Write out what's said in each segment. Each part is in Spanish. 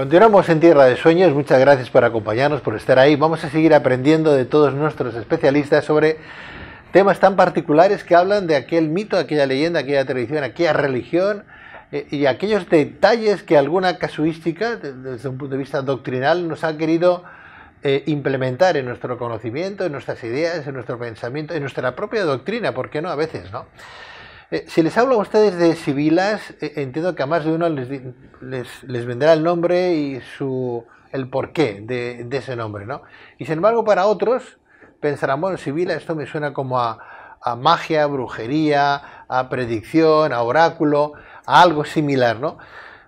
Continuamos en Tierra de Sueños, muchas gracias por acompañarnos, por estar ahí. Vamos a seguir aprendiendo de todos nuestros especialistas sobre temas tan particulares que hablan de aquel mito, aquella leyenda, aquella tradición, aquella religión eh, y aquellos detalles que alguna casuística, desde un punto de vista doctrinal, nos ha querido eh, implementar en nuestro conocimiento, en nuestras ideas, en nuestro pensamiento, en nuestra propia doctrina, ¿por qué no? A veces, ¿no? Eh, si les hablo a ustedes de sibilas, eh, entiendo que a más de uno les, les, vendrá el nombre y su, el porqué de, ese nombre, ¿no? Y sin embargo, para otros pensarán, bueno, sibila, esto me suena como a, a magia, brujería, a predicción, a oráculo, a algo similar, ¿no?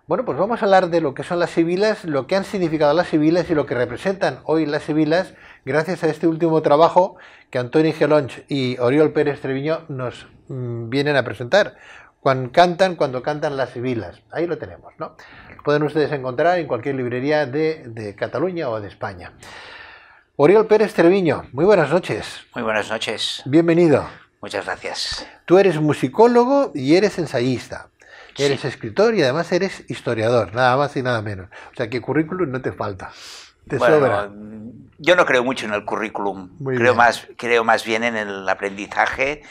Bueno, pues vamos a hablar de lo que son las sibilas, lo que han significado las sibilas y lo que representan hoy las sibilas, gracias a este último trabajo que Antonio Gelonch y Oriol Pérez Treviño nos Mm, vienen a presentar. Cuando cantan, cuando cantan las sibilas. Ahí lo tenemos, ¿no? pueden ustedes encontrar en cualquier librería de, Cataluña o de España. Oriol Pérez Treviño, muy buenas noches. Muy buenas noches. Bienvenido. Muchas gracias. Tú eres musicólogo y eres ensayista. Eres escritor y además eres historiador, nada más y nada menos. O sea que currículum no te falta. Te sobra. Yo no creo mucho en el currículum. creo más, creo más bien en el aprendizaje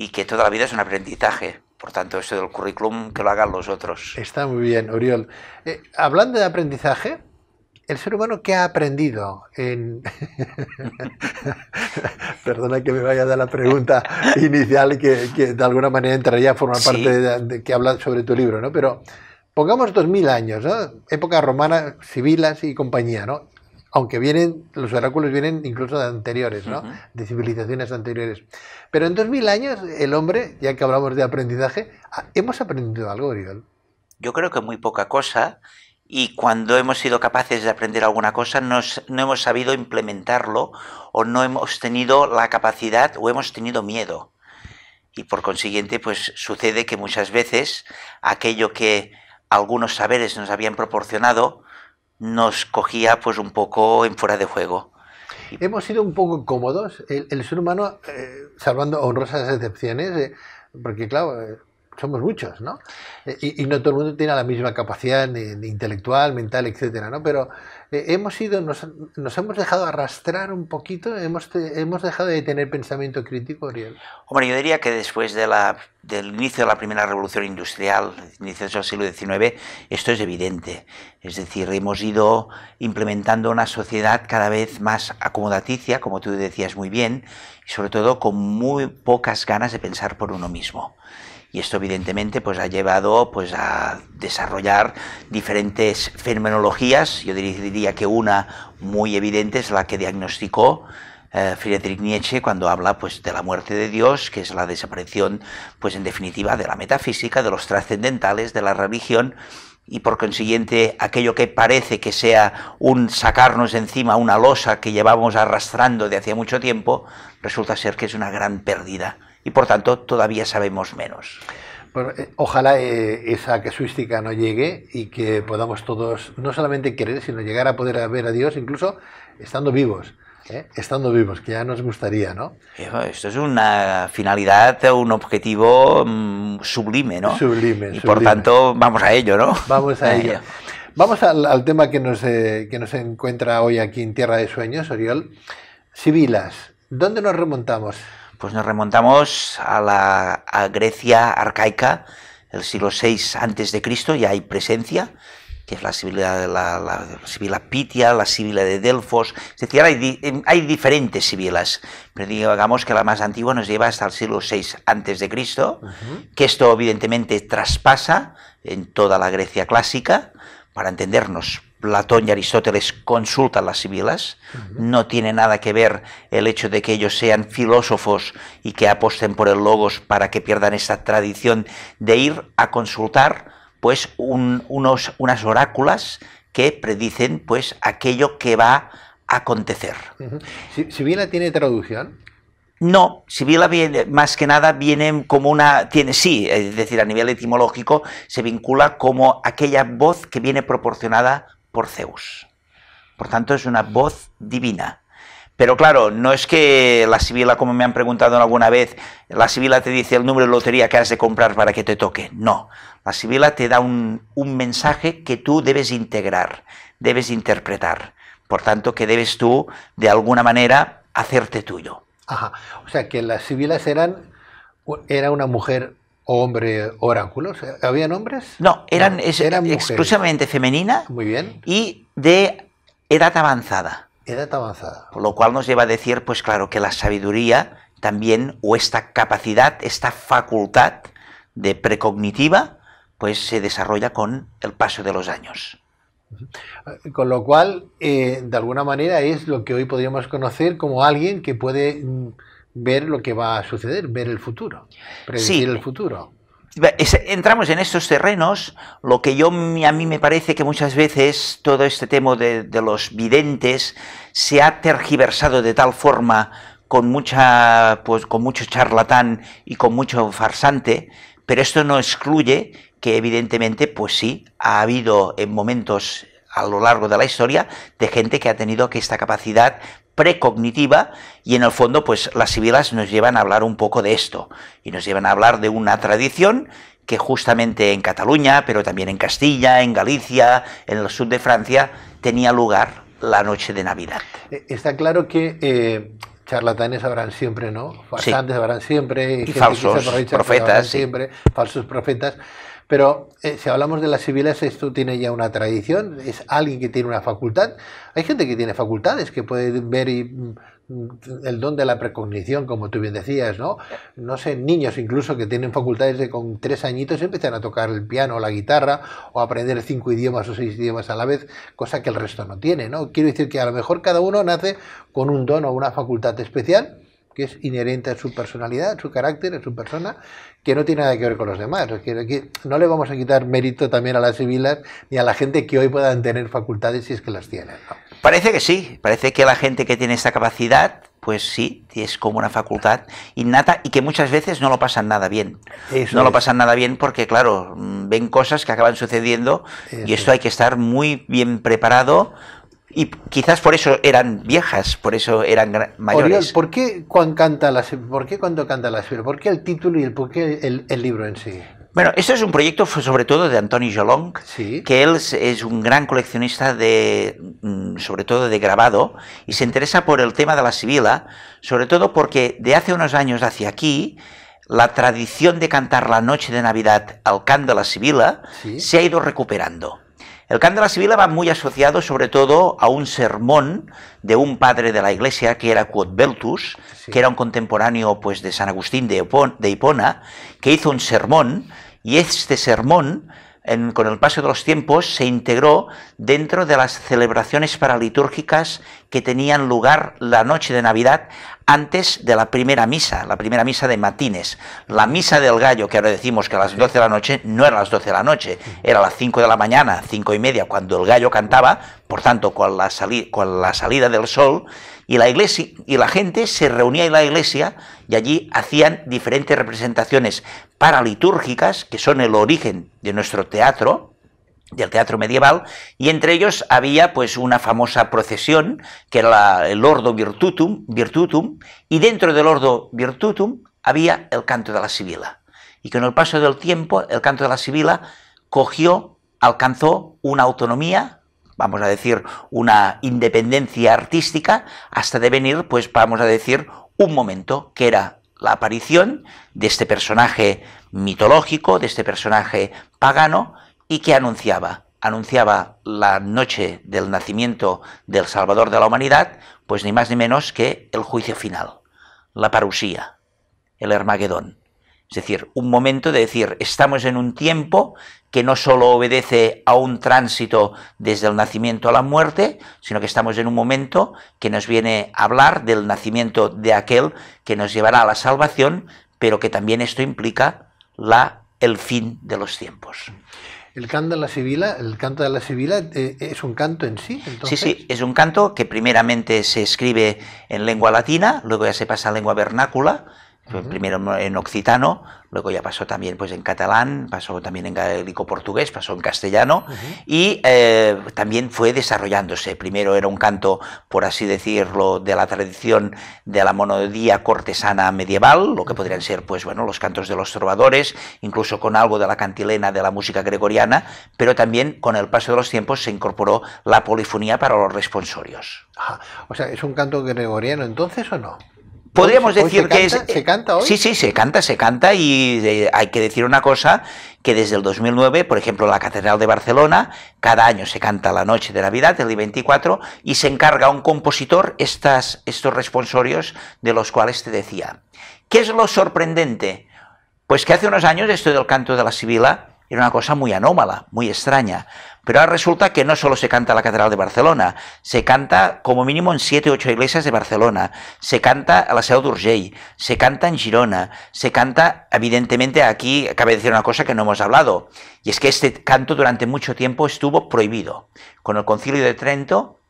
y que toda la vida es un aprendizaje. Por tanto, eso del currículum que lo hagan los otros. Está muy bien, Oriol. Eh, hablando de aprendizaje, el ser humano qué ha aprendido Perdona que me vaya a dar la pregunta inicial que, de alguna manera entraría a formar parte de, de, que habla sobre tu libro, ¿no? Pero pongamos 2000 años, ¿no? Época romana, civilas y compañía, ¿no? aunque vienen, los oráculos vienen incluso de anteriores, De civilizaciones anteriores. Pero en 2000 años, el hombre, ya que hablamos de aprendizaje, hemos aprendido algo, Oriol. Yo creo que muy poca cosa. Y cuando hemos sido capaces de aprender alguna cosa, no hemos sabido implementarlo o no hemos tenido la capacidad o hemos tenido miedo. Y por consiguiente, pues sucede que muchas veces aquello que algunos saberes nos habían proporcionado, nos cogía pues un poco en fuera de juego. Hemos sido un poco cómodos, el, ser humano, eh, salvando honrosas excepciones, eh, porque claro, eh, somos muchos, ¿no? Eh, y, no todo el mundo tiene la misma capacidad intelectual, mental, etcétera, ¿no? Pero eh, hemos ido, nos, hemos dejado arrastrar un poquito, hemos, hemos dejado de tener pensamiento crítico, Ariel. Hombre, yo diría que después de del inicio de la primera revolución industrial, inicio del siglo XIX, esto es evidente. Es decir, hemos ido implementando una sociedad cada vez más acomodaticia, como tú decías muy bien, y sobre todo con muy pocas ganas de pensar por uno mismo y esto evidentemente pues ha llevado pues a desarrollar diferentes fenomenologías, yo diría que una muy evidente es la que diagnosticó eh, Friedrich Nietzsche cuando habla pues de la muerte de Dios, que es la desaparición pues en definitiva de la metafísica, de los trascendentales, de la religión y por consiguiente aquello que parece que sea un sacarnos encima una losa que llevamos arrastrando de hacía mucho tiempo, resulta ser que es una gran pérdida y por tanto todavía sabemos menos. Pues, eh, ojalá eh, esa casuística no llegue y que podamos todos no solamente querer, sino llegar a poder ver a Dios incluso estando vivos. ¿eh? Estando vivos, que ya nos gustaría, ¿no? Esto es una finalidad, un objetivo mm, sublime, ¿no? Sublime. Y por tanto, vamos a ello, ¿no? Vamos a ello. Vamos al, tema que nos, que nos encuentra hoy aquí en Tierra de Sueños, Oriol. Sibilas, ¿dónde nos remontamos? pues nos remontamos a la Grecia arcaica, el siglo VI antes de Cristo, ya hay presencia, que es la Sibila, la, la Sibila Pitia, la Sibila de Delfos, es decir, hay, diferentes Sibilas, pero digamos que la más antigua nos lleva hasta el siglo VI antes de Cristo, que esto evidentemente traspasa en toda la Grecia clásica, para entendernos, Platón y Aristóteles consultan las Sibilas, no tiene nada que ver el hecho de que ellos sean filósofos y que aposten por el logos para que pierdan esa tradición de ir a consultar pues unos, unas oráculas que predicen pues aquello que va a acontecer. ¿Sibila tiene traducción? No, Sibila más que nada viene como una, tiene, sí, es decir, a nivel etimológico se vincula como aquella voz que viene proporcionada por Zeus. Por tanto, es una voz divina. Pero claro, no es que la sibila, como me han preguntado alguna vez, la sibila te dice el número de lotería que has de comprar para que te toque. No, la sibila te da un, mensaje que tú debes integrar, debes interpretar. Por tanto, que debes tú, de alguna manera, hacerte tuyo. Ajá. O sea, que las sibilas eran era una mujer hombre oráculos? ¿Habían hombres? No, eran, exclusivamente femenina Muy bien. Y de edad avanzada. Edad avanzada. lo cual nos lleva a decir, pues claro, que la sabiduría también, o esta capacidad, esta facultad de precognitiva, pues se desarrolla con el paso de los años. Con lo cual, eh, de alguna manera, es lo que hoy podríamos conocer como alguien que puede mm, ver lo que va a suceder, ver el futuro, predecir el futuro. Entramos en estos terrenos, lo que yo a mí me parece que muchas veces todo este tema de, los videntes se ha tergiversado de tal forma con mucha pues con mucho charlatán y con mucho farsante, pero esto no excluye que evidentemente pues sí ha habido en momentos a lo largo de la historia de gente que ha tenido que esta capacidad precognitiva y en el fondo pues las sibilas nos llevan a hablar un poco de esto y nos llevan a hablar de una tradición que justamente en Cataluña, pero también en Castilla, en Galicia, en el sur de Francia, tenía lugar la noche de Navidad. Eh, está claro que eh, charlatanes habrán siempre, ¿no? Farsantes habrán siempre. Y, falsos profetas. falsos profetas. Pero eh, si hablamos de las civiles, esto tiene ya una tradición, es alguien que tiene una facultad. Hay gente que tiene facultades, que puede ver mm, el don de la precognición, como tú bien decías, ¿no? No sé, niños incluso que tienen facultades de con tres añitos empiezan a tocar el piano o la guitarra o aprender cinco idiomas o seis idiomas a la vez, cosa que el resto no tiene, ¿no? Quiero decir que a lo mejor cada uno nace con un don o una facultad especial que es inherente a su personalidad, a su carácter, a su persona, que no tiene nada que ver con los demás. que no le vamos a quitar mérito también a las civilas ni a la gente que hoy puedan tener facultades si es que las tienen. Parece que sí, parece que la gente que tiene esta capacidad pues sí, es como una facultad innata y que muchas veces no lo pasan nada bien. no lo pasan nada bien porque, claro, mm, ven cosas que acaban sucediendo y esto hay que estar muy bien preparado y quizás por eso eran viejas, por eso eran mayores. ¿por qué, cuando canta la ¿por cuando canta ¿Por qué el título y el, por qué el, libro en sí? Bueno, esto es un proyecto sobre todo de Antoni Jolong, que él es un gran coleccionista de, mm, sobre todo de grabado, y se interesa por el tema de la sibila, sobre todo porque de hace unos años hacia aquí, la tradición de cantar la noche de Navidad al canto de la sibila se ha ido recuperando. El canto de la Sibila va muy asociado sobre todo a un sermón de un padre de la iglesia que era Quodbeltus, que era un contemporáneo pues, de San Agustín de Hipona, que hizo un sermón y este sermón con el paso de los tiempos, se integró dentro de las celebraciones paralitúrgicas que tenían lugar la noche de Navidad antes de la primera misa, la primera misa de matines. La misa del gallo, que ahora decimos que a las 12 de la noche, no era a las 12 de la noche, era a las 5 de la mañana, cinco y media, cuando el gallo cantaba, por tanto, con la, con la salida del sol, y la iglesia y la gente se reunía en la iglesia y allí hacían diferentes representaciones paralitúrgicas que son el origen de nuestro teatro del teatro medieval y entre ellos había pues una famosa procesión que era el Ordo Virtutum, Virtutum y dentro del Ordo Virtutum había el canto de la Sibila y con el paso del tiempo el canto de la Sibila cogió alcanzó una autonomía vamos a decir, una independencia artística, hasta devenir, pues vamos a decir, un momento que era la aparición de este personaje mitológico, de este personaje pagano, y que anunciaba, anunciaba la noche del nacimiento del Salvador de la humanidad, pues ni más ni menos que el juicio final, la parusía, el hermagedón. Es decir, un momento de decir, estamos en un tiempo que no solo obedece a un tránsito desde el nacimiento a la muerte, sino que estamos en un momento que nos viene a hablar del nacimiento de aquel que nos llevará a la salvación, pero que también esto implica la, el fin de los tiempos. El canto de la Sibila, el canto de la eh, es un canto en sí. Sí, sí, es un canto que primeramente se escribe en lengua latina, luego ya se pasa a lengua vernácula, primero en occitano, luego ya pasó también pues, en catalán, pasó también en gaélico-portugués, pasó en castellano, y eh, también fue desarrollándose. Primero era un canto, por así decirlo, de la tradición de la monodía cortesana medieval, lo que podrían ser pues, bueno, los cantos de los trovadores, incluso con algo de la cantilena de la música gregoriana, pero también con el paso de los tiempos se incorporó la polifonía para los responsorios. O sea, ¿es un canto gregoriano entonces o no? Podríamos decir que es... ¿Se canta hoy? Sí, sí, se canta, se canta y eh, hay que decir una cosa, que desde el 2009, por ejemplo, la Catedral de Barcelona, cada año se canta la noche de Navidad, el día 24, y se encarga a un compositor estas, estos responsorios de los cuales te decía. ¿Qué es lo sorprendente? Pues que hace unos años esto del canto de la Sibila era una cosa muy anómala, muy extraña. Pero ahora resulta que no solo se canta en la Catedral de Barcelona, se canta como mínimo en siete o ocho iglesias de Barcelona, se canta a la Seu d'Urgell, se canta en Girona, se canta, evidentemente, aquí cabe decir una cosa que no hemos hablado, y es que este canto durante mucho tiempo estuvo prohibido. Con el Concilio de Trento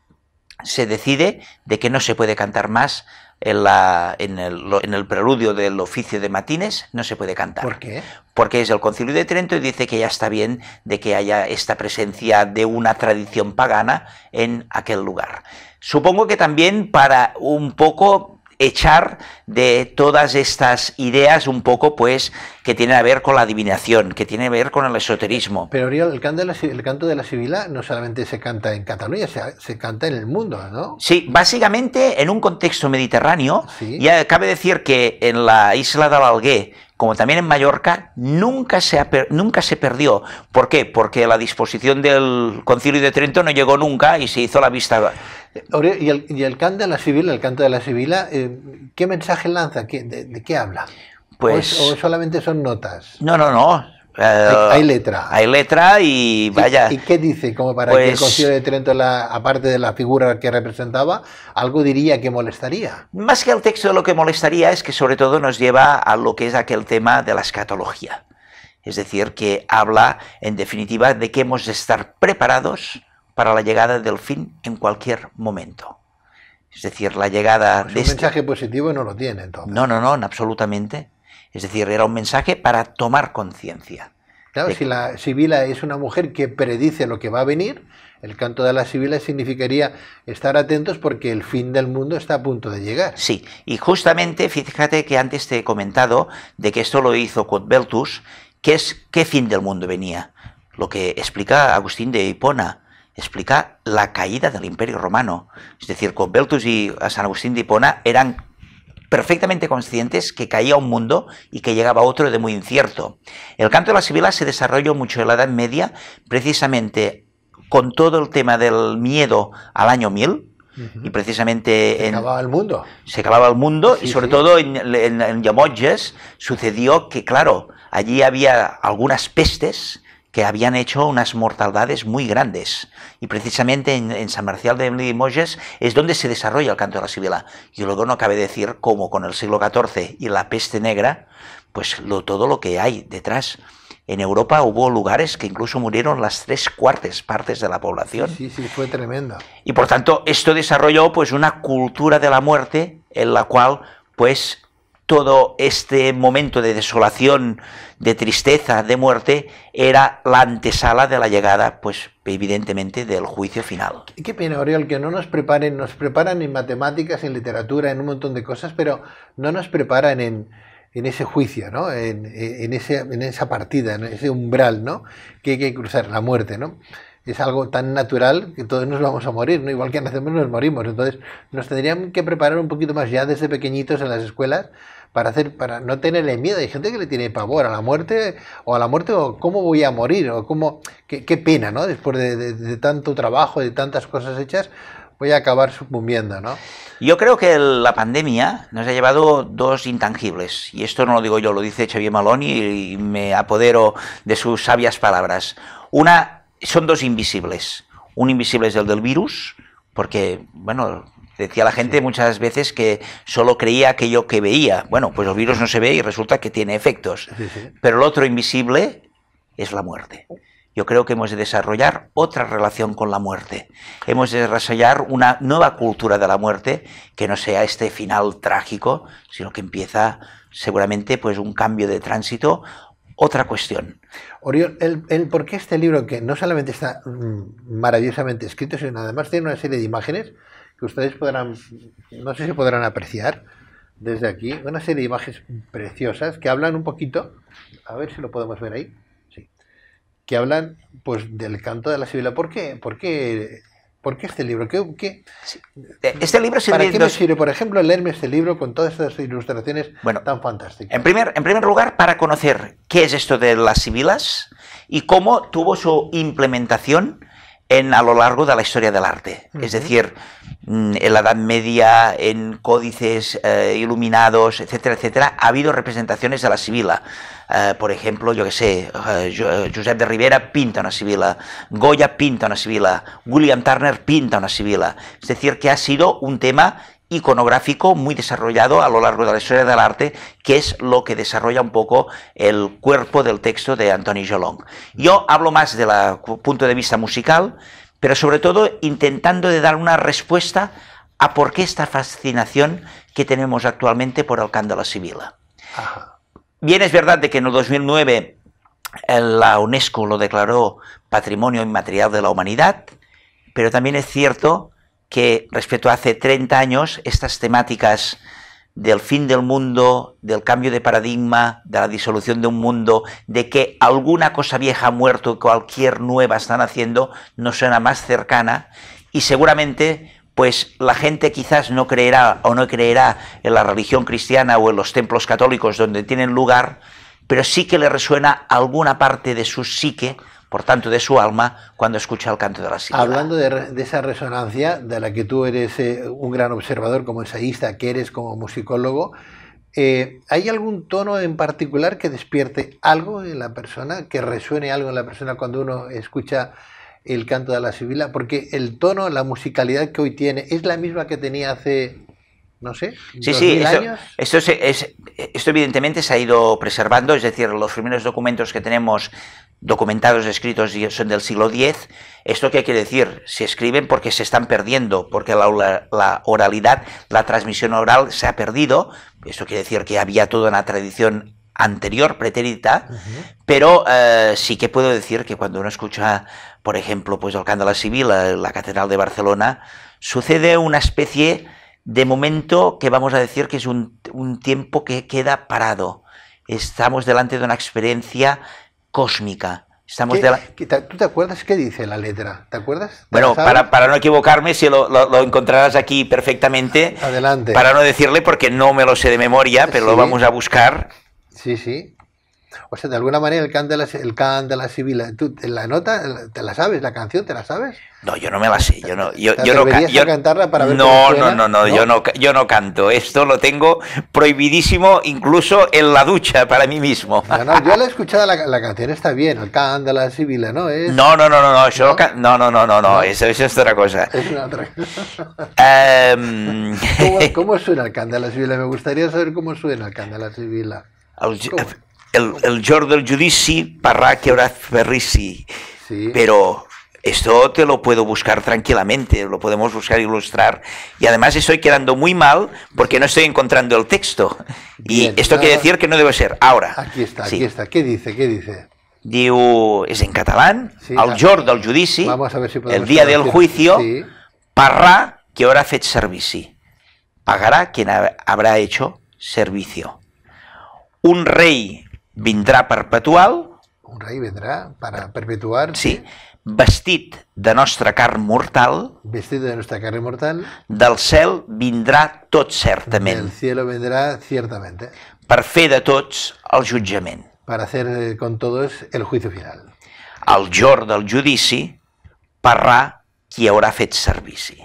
se decide de que no se puede cantar más en, la, en, el, el, preludio del oficio de Matines no se puede cantar. ¿Por qué? Porque es el concilio de Trento y dice que ya está bien de que haya esta presencia de una tradición pagana en aquel lugar. Supongo que también para un poco echar de todas estas ideas un poco pues que tienen a ver con la adivinación, que tienen a ver con el esoterismo. Pero el canto de la, el Sibila no solamente se canta en Cataluña, se, canta en el mundo, ¿no? Sí, básicamente en un contexto mediterráneo, y cabe decir que en la isla de Alalgué, como también en Mallorca, nunca se, nunca se perdió. ¿Por qué? Porque la disposición del Concilio de Trento no llegó nunca y se hizo la vista y el, y canto de la Sibila, el canto de la eh, ¿qué mensaje lanza? de, qué habla? Pues, o, solamente son notas? No, no, no. hay, eh, letra. Hay letra y vaya. ¿Y, qué dice? Como para que el pues Concilio de Trento, la, aparte de la figura que representaba, algo diría que molestaría. Más que el texto, lo que molestaría es que sobre todo nos lleva a lo que es aquel tema de la escatología. Es decir, que habla, en definitiva, de que hemos de estar preparados para la llegada del fin en cualquier momento. Es decir, la llegada de... Un este- mensaje positivo no lo tiene entonces. No, no, no, absolutamente. Es decir, era un mensaje para tomar conciencia. Claro, si la Sibila es una mujer que predice lo que va a venir, el canto de la Sibila significaría estar atentos porque el fin del mundo está a punto de llegar. Sí, y justamente fíjate que antes te he comentado de que esto lo hizo Cotbeltus, que es qué fin del mundo venía. Lo que explica Agustín de Hipona explica la caída del Imperio Romano. Es decir, Beltus y San Agustín de Hipona eran perfectamente conscientes que caía un mundo y que llegaba otro de muy incierto. El canto de la Sibila se desarrolló mucho en la Edad Media, precisamente con todo el tema del miedo al año 1000, y precisamente se en, acababa el mundo se acababa el mundo y sobre todo en, en, sucedió que claro allí había algunas pestes que habían hecho unas mortaldades muy grandes. Y precisamente en, San Marcial de Limoges es donde se desarrolla el canto de la Sibila. Y luego no cabe decir cómo con el siglo XIV y la peste negra, pues lo, todo lo que hay detrás. En Europa hubo lugares que incluso murieron las tres cuartas partes de la población. Sí, sí, fue tremendo. Y por tanto, esto desarrolló pues una cultura de la muerte en la cual pues todo este momento de desolación, de tristeza, de muerte, era la antesala de la llegada, pues evidentemente, del juicio final. Qué pena, Oriol, que no nos preparen, nos preparan en matemáticas, en literatura, en un montón de cosas, pero no nos preparan en, ese juicio, En, ese, en, esa partida, en ese umbral, ¿no? Que hay que cruzar, la muerte, ¿no? es algo tan natural que todos nos vamos a morir, ¿no? Igual que nacemos nos morimos. Entonces, nos tendrían que preparar un poquito más ya desde pequeñitos en las escuelas para, hacer, para no tenerle miedo. Hay gente que le tiene pavor a la muerte, o a la muerte, o cómo voy a morir, o cómo, qué, pena, ¿no? Después de, tanto trabajo, de tantas cosas hechas, voy a acabar sucumbiendo, ¿no? Yo creo que la pandemia nos ha llevado dos intangibles, y esto no lo digo yo, lo dice Xavier Maloni y me apodero de sus sabias palabras. Una, son dos invisibles. Un invisible es el del virus, porque, bueno, Decía la gente muchas veces que solo creía aquello que veía. Bueno, pues el virus no se ve y resulta que tiene efectos. Pero el otro invisible es la muerte. Yo creo que hemos de desarrollar otra relación con la muerte. Hemos de desarrollar una nueva cultura de la muerte que no sea este final trágico, sino que empieza seguramente pues un cambio de tránsito otra cuestión. Oriol, el, por qué este libro, que no solamente está mm, maravillosamente escrito, sino además tiene una serie de imágenes que ustedes podrán, no sé si podrán apreciar desde aquí, una serie de imágenes preciosas que hablan un poquito, a ver si lo podemos ver ahí, sí, que hablan pues del canto de la Sibila. ¿Por qué? ¿Por este libro? ¿Qué, eh, Este libro ¿Para qué sirve, por ejemplo, leerme este libro con todas estas ilustraciones tan fantásticas? En primer, en primer lugar, para conocer qué es esto de las sibilas y cómo tuvo su implementación en, a lo largo de la historia del arte. Es decir, mm, en la Edad Media, en códices eh, iluminados, etcétera, etcétera, ha habido representaciones de la Sibila. Eh, por ejemplo, yo que sé, eh, Josep de Rivera pinta una Sibila, Goya pinta una Sibila, William Turner pinta una Sibila. Es decir, que ha sido un tema iconográfico muy desarrollado a lo largo de la historia del arte, que es lo que desarrolla un poco el cuerpo del texto de Anthony Jolong. Yo hablo más del punto de vista musical, pero sobre todo intentando de dar una respuesta a por qué esta fascinación que tenemos actualmente por el Cándalo de la Sibila. Bien, es verdad de que en el 2009 eh, la UNESCO lo declaró Patrimonio Inmaterial de la Humanidad, pero también es cierto que respecto a hace 30 años, estas temáticas del fin del mundo, del cambio de paradigma, de la disolución de un mundo, de que alguna cosa vieja ha muerto y cualquier nueva están haciendo, no suena más cercana y seguramente pues la gente quizás no creerá o no creerá en la religión cristiana o en los templos católicos donde tienen lugar, pero sí que le resuena alguna parte de su psique por tanto, de su alma cuando escucha el canto de la Sibila. Hablando de, esa resonancia de la que tú eres eh, un gran observador como ensayista, que eres como musicólogo, eh, ¿Hay algún tono en particular que despierte algo en la persona, que resuene algo en la persona cuando uno escucha el canto de la sibila? Porque el tono, la musicalidad que hoy tiene, es la misma que tenía hace, no sé, sí, años. es, esto evidentemente se ha ido preservando, es decir, los primeros documentos que tenemos ...documentados, escritos son del siglo X. ¿Esto qué quiere decir? Se escriben porque se están perdiendo, porque la, la, oralidad, la transmisión oral se ha perdido. Esto quiere decir que había toda una tradición anterior, pretérita, pero eh, sí que puedo decir que cuando uno escucha, por ejemplo, pues el Civil, la, la Catedral de Barcelona, sucede una especie de momento que vamos a decir que es un, un tiempo que queda parado. Estamos delante de una experiencia cósmica. Estamos ¿Tú te acuerdas qué dice la letra? ¿Te acuerdas? Bueno, para, para, no equivocarme, si lo, encontrarás aquí perfectamente. Adelante. Para no decirle, porque no me lo sé de memoria, pero lo vamos a buscar. Sí, sí. O sea, de alguna manera el can de la, el can de la Sibila, ¿tú la nota te la sabes, la canción te la sabes? No, yo no me la sé, yo no, yo, no no, no, no, no, yo no, yo no canto. Esto lo tengo prohibidísimo, incluso en la ducha para mí mismo. yo la he escuchado, la, canción está bien, el can de la Sibila, ¿no? No, no, no, no, no, ¿No? no, no, no, eso, es otra cosa. Es otra cosa. Em, ¿Cómo, suena el can de la Sibila? Me gustaría saber cómo suena el can de la Sibila el, el del judici parra que ora ferrisi. pero esto te lo puedo buscar tranquilamente, lo podemos buscar ilustrar. Y además estoy quedando muy mal porque no estoy encontrando el texto. y esto quiere decir que no debe ser. Ahora. Aquí está, aquí está. ¿Qué dice? ¿Qué dice? es en catalán, al ah. del judici, el día del juicio, parra que ora fet servici, pagará quien habrá hecho servicio. Un rey vindrà perpetual. Un rei vendrà per perpetuar. Sí, vestit de nostra carn mortal. Vestit de nostra carn mortal. Del cel vindrà tot certament. Del cielo vendrà ciertamente. Eh? Per fer de tots el jutjament. Per fer con todos el juicio final. Al jor del judici parrà qui haurà fet servici.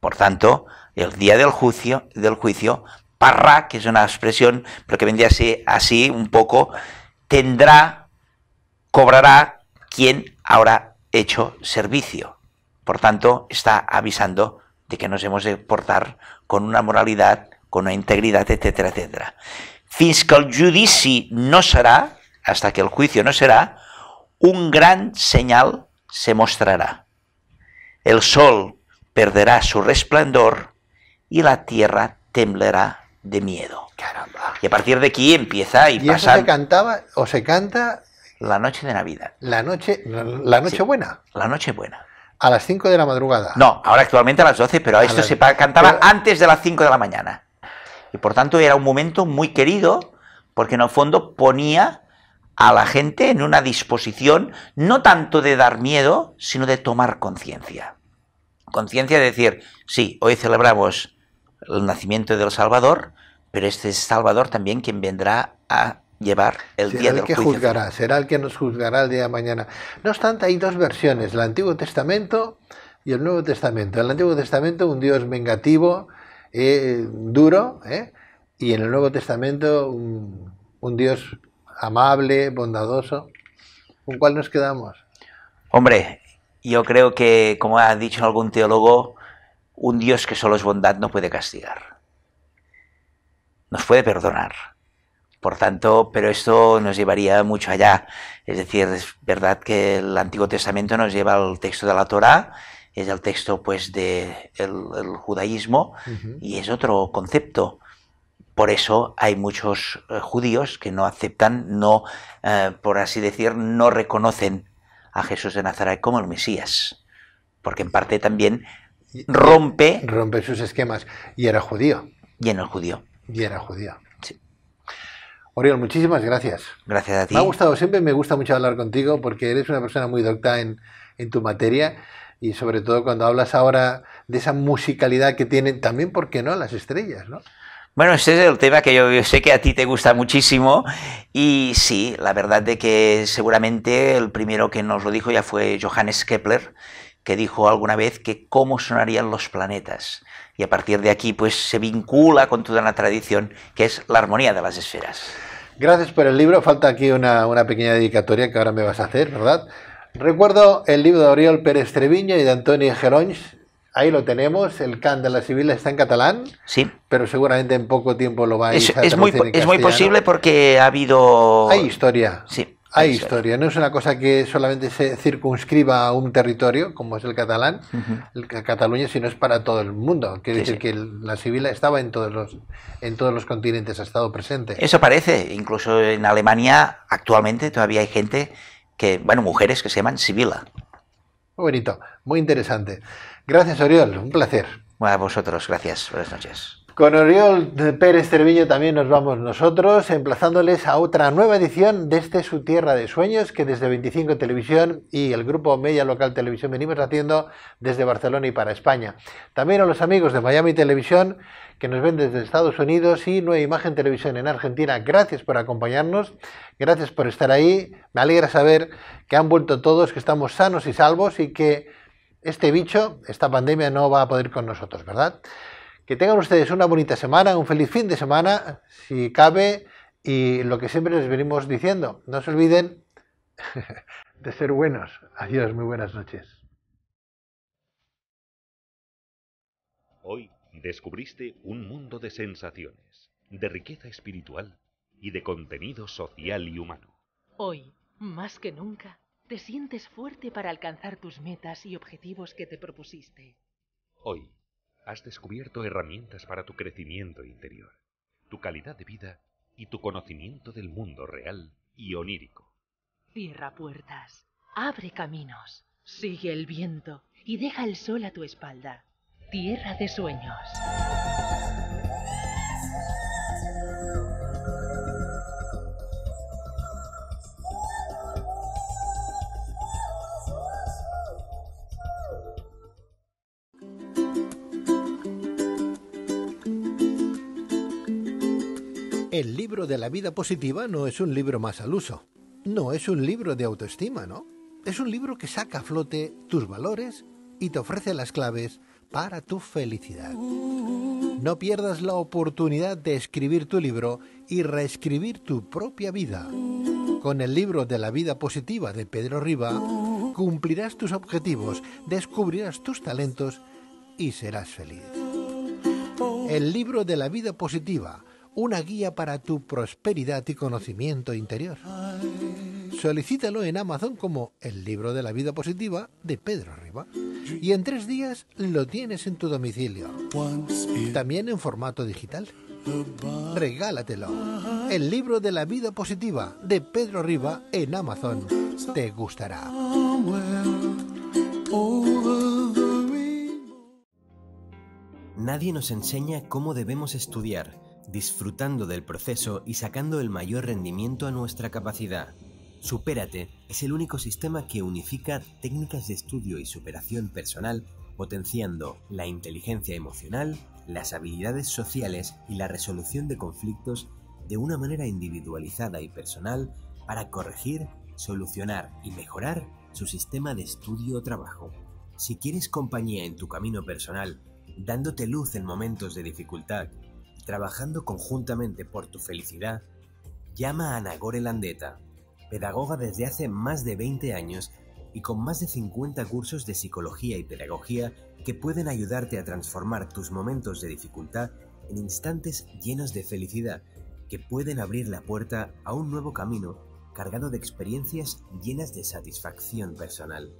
Por tanto, el dia del juicio, del juicio parra, que es una expresión, pero que vendría así, un poco, tendrá, cobrará quien habrá hecho servicio. Por tanto, está avisando de que nos hemos de portar con una moralidad, con una integridad, etcétera, etcétera. Fiscal judici no será, hasta que el juicio no será, un gran señal se mostrará. El sol perderá su resplandor y la tierra temblará de miedo. Caramba. Y a partir de aquí empieza y, ¿Y pasa. se cantaba o se canta? La noche de Navidad. La noche, la, noche buena. La noche buena. A las 5 de la madrugada. No, ahora actualmente a las 12, pero esto se cantaba antes de las 5 de la mañana. Y por tanto era un momento muy querido, porque en el fondo ponía a la gente en una disposición no tanto de dar miedo, sino de tomar conciencia. Conciencia de decir, sí, hoy celebramos el nacimiento del Salvador, pero este Salvador también quien vendrá a llevar el será el que Juzgará, será el que nos juzgará el día de mañana. No obstante, hay dos versiones, el Antiguo Testamento y el Nuevo Testamento. En el Antiguo Testamento un Dios vengativo, eh, duro, eh, y en el Nuevo Testamento un, un Dios amable, bondadoso. ¿Con cuál nos quedamos? Hombre, yo creo que, como ha dicho algún teólogo, un Dios que solo es bondad no puede castigar. Nos puede perdonar. Por tanto, pero esto nos llevaría mucho allá. Es decir, es verdad que el Antiguo Testamento nos lleva al texto de la Torá, es el texto pues de judaísmo y es otro concepto. Por eso hay muchos eh, judíos que no aceptan, no, eh, por así decir, no reconocen a Jesús de Nazaret como el Mesías. Porque en parte también rompe... sus esquemas. Y era judío. Y era judío. Y era judío. Oriol, muchísimas gracias. Gracias a ti. Me ha gustado, siempre me gusta mucho hablar contigo porque eres una persona muy docta en, tu materia y sobre todo cuando hablas ahora de esa musicalidad que tienen, también, ¿por qué no?, las estrellas, ¿no? Bueno, ese es el tema que yo, sé que a ti te gusta muchísimo y sí, la verdad de que seguramente el primero que nos lo dijo ya fue Johannes Kepler, que dijo alguna vez que cómo sonarían los planetas. Y a partir de aquí, pues se vincula con toda la tradición que es la armonía de las esferas. Gracias por el libro. Falta aquí una, pequeña dedicatoria que ahora me vas a hacer, ¿verdad? Recuerdo el libro de Oriol Pérez Treviño y de Antonio Gerons. Ahí lo tenemos. El can de la Civil está en catalán. Sí. Pero seguramente en poco tiempo lo va a ir es muy posible porque ha habido. Hay historia. Sí. Hay historia, no es una cosa que solamente se circunscriba a un territorio, como es el catalán, el Cataluña, sino es para todo el mundo. Quiere decir que la Sibila estaba en todos los en todos los continentes, ha estado presente. Eso parece, incluso en Alemania actualmente todavía hay gente que, bueno, mujeres que se llaman Sibila. Muy bonito, muy interesante. Gracias, Oriol, un placer. Bueno, a vosotros, gracias. Buenas noches. Con Oriol Pérez Cerviño también nos vamos nosotros, emplazándoles a otra nueva edición de este Su Tierra de Sueños, que desde 25 Televisión y el grupo Media Local Televisión venimos haciendo desde Barcelona y para España. También a los amigos de Miami Televisión, que nos ven desde Estados Unidos, y Nueva Imagen Televisión en Argentina. Gracias por acompañarnos, gracias por estar ahí. Me alegra saber que han vuelto todos, que estamos sanos y salvos y que este bicho, esta pandemia, no va a poder con nosotros, ¿verdad? Que tengan ustedes una bonita semana, un feliz fin de semana, si cabe, y lo que siempre les venimos diciendo, no se olviden de ser buenos. Adiós, muy buenas noches. Hoy descubriste un mundo de sensaciones, de riqueza espiritual y de contenido social y humano. Hoy, más que nunca, te sientes fuerte para alcanzar tus metas y objetivos que te propusiste. Hoy has descubierto herramientas para tu crecimiento interior, tu calidad de vida y tu conocimiento del mundo real y onírico. Cierra puertas, abre caminos, sigue el viento y deja el sol a tu espalda. Tierra de sueños. de la vida positiva no es un libro más al uso. No es un libro de autoestima, ¿no? Es un libro que saca a flote tus valores y te ofrece las claves para tu felicidad. No pierdas la oportunidad de escribir tu libro y reescribir tu propia vida. Con el libro de la vida positiva de Pedro Riva, cumplirás tus objetivos, descubrirás tus talentos y serás feliz. El libro de la vida positiva una guía para tu prosperidad y conocimiento interior. Solicítalo en Amazon como El libro de la vida positiva de Pedro Riva y en tres días lo tienes en tu domicilio, también en formato digital. Regálatelo. El libro de la vida positiva de Pedro Riva en Amazon te gustará. Nadie nos enseña cómo debemos estudiar disfrutando del proceso y sacando el mayor rendimiento a nuestra capacidad. Supérate es el único sistema que unifica técnicas de estudio y superación personal potenciando la inteligencia emocional, las habilidades sociales y la resolución de conflictos de una manera individualizada y personal para corregir, solucionar y mejorar su sistema de estudio o trabajo. Si quieres compañía en tu camino personal, dándote luz en momentos de dificultad trabajando conjuntamente por tu felicidad, llama a Nagore Landeta, pedagoga desde hace más de 20 años y con más de 50 cursos de psicología y pedagogía que pueden ayudarte a transformar tus momentos de dificultad en instantes llenos de felicidad que pueden abrir la puerta a un nuevo camino cargado de experiencias llenas de satisfacción personal.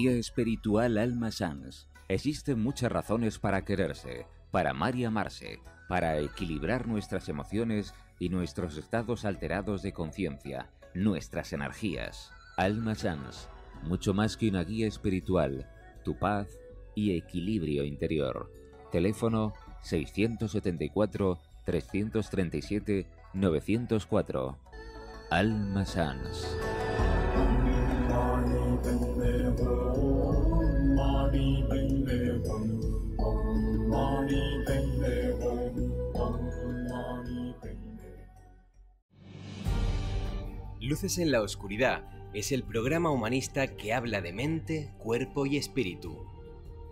guía espiritual Alma Sans, existen muchas razones para quererse, para amar y amarse, para equilibrar nuestras emociones y nuestros estados alterados de conciencia, nuestras energías. Alma Sans, mucho más que una guía espiritual, tu paz y equilibrio interior. Teléfono 674 337 904. Alma Sans. Luces en la Oscuridad es el programa humanista que habla de mente, cuerpo y espíritu.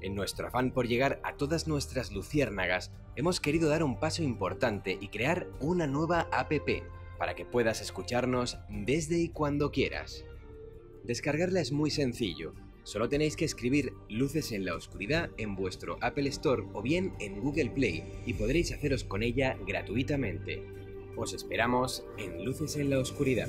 En nuestro afán por llegar a todas nuestras luciérnagas, hemos querido dar un paso importante y crear una nueva APP para que puedas escucharnos desde y cuando quieras. Descargarla es muy sencillo, solo tenéis que escribir Luces en la Oscuridad en vuestro Apple Store o bien en Google Play y podréis haceros con ella gratuitamente. Os esperamos en Luces en la Oscuridad.